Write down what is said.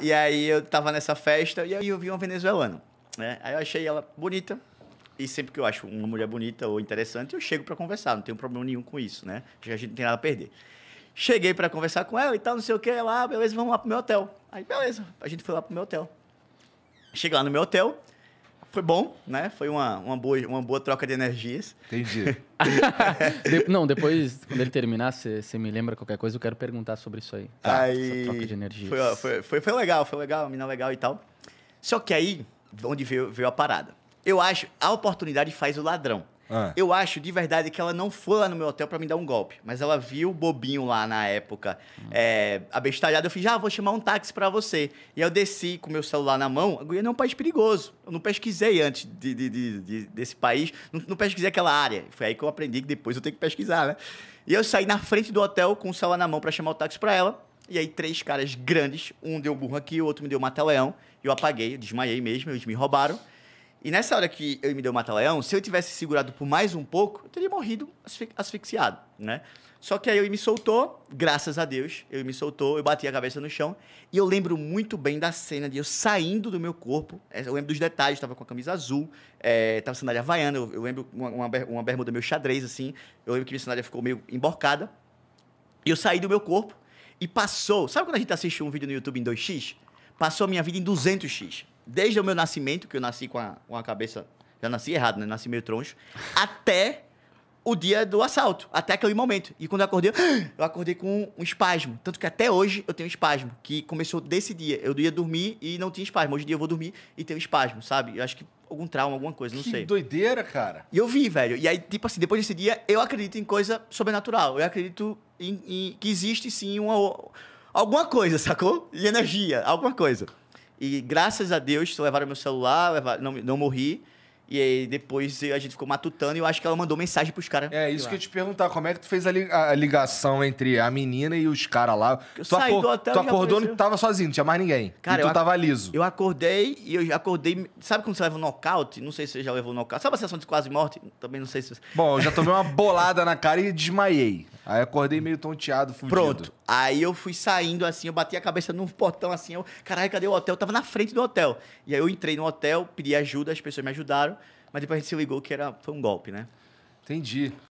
E aí eu tava nessa festa e aí eu vi uma venezuelana. Né? Aí eu achei ela bonita. E sempre que eu acho uma mulher bonita ou interessante, eu chego para conversar. Não tenho problema nenhum com isso, né? A gente não tem nada a perder. Cheguei para conversar com ela e tal, não sei o que. Lá, beleza, vamos lá pro meu hotel. Aí, beleza. A gente foi lá pro meu hotel. Cheguei lá no meu hotel foi bom, né? Foi uma, uma, boa, uma boa troca de energias. Entendi. de, não, depois, quando ele terminar, você me lembra qualquer coisa, eu quero perguntar sobre isso aí. Tá, aí troca de energias. Foi, foi, foi, foi, legal, foi legal, mina legal e tal. Só que aí, onde veio, veio a parada. Eu acho, a oportunidade faz o ladrão. Ah. Eu acho de verdade que ela não foi lá no meu hotel para me dar um golpe, mas ela viu o bobinho lá na época, ah. é, abestalhado. Eu fiz, ah, vou chamar um táxi para você. E eu desci com meu celular na mão. A Guiana é um país perigoso. Eu não pesquisei antes de, de, de, desse país, não, não pesquisei aquela área. Foi aí que eu aprendi que depois eu tenho que pesquisar, né? E eu saí na frente do hotel com o celular na mão para chamar o táxi para ela. E aí, três caras grandes, um deu burro aqui, o outro me deu mata-leão. Eu apaguei, eu desmaiei mesmo, eles me roubaram. E nessa hora que eu me deu mata-leão, se eu tivesse segurado por mais um pouco, eu teria morrido asfixiado, né? Só que aí ele me soltou, graças a Deus, ele me soltou, eu bati a cabeça no chão. E eu lembro muito bem da cena de eu saindo do meu corpo. Eu lembro dos detalhes, estava com a camisa azul, estava eh, é, sandália havaiana, eu, eu lembro uma, uma, uma bermuda meu xadrez, assim. Eu lembro que minha sandália ficou meio emborcada. E eu saí do meu corpo e passou. Sabe quando a gente assiste um vídeo no YouTube em 2x? Passou a minha vida em 200x desde o meu nascimento, que eu nasci com a, com a cabeça. Já nasci errado, né? Nasci meio troncho. até o dia do assalto, até aquele momento. E quando eu acordei, eu acordei com um espasmo. Tanto que até hoje eu tenho um espasmo, que começou desse dia. Eu ia dormir e não tinha espasmo. Hoje em dia eu vou dormir e tenho espasmo, sabe? Eu acho que algum trauma, alguma coisa, não que sei. doideira, cara. E eu vi, velho. E aí, tipo assim, depois desse dia, eu acredito em coisa sobrenatural. Eu acredito em, em que existe sim uma. Alguma coisa, sacou? E energia, alguma coisa. E graças a Deus, levaram meu celular, levaram, não, não morri. E aí depois a gente ficou matutando e eu acho que ela mandou mensagem pros caras. É, isso que eu te perguntar, como é que tu fez a, li a ligação entre a menina e os caras lá? Eu tu saí do hotel tu acordou e tava sozinho, não tinha mais ninguém. Cara, e tu tava liso. Eu acordei e eu acordei. Sabe quando você leva um nocaute? Não sei se você já levou um nocaute. Sabe a sensação de quase morte? Também não sei se. Bom, eu já tomei uma bolada na cara e desmaiei. Aí acordei meio tonteado, fudido. Pronto. Aí eu fui saindo assim, eu bati a cabeça num portão assim, eu, caralho, cadê o hotel? Eu tava na frente do hotel. E aí eu entrei no hotel, pedi ajuda, as pessoas me ajudaram, mas depois a gente se ligou que era, foi um golpe, né? Entendi.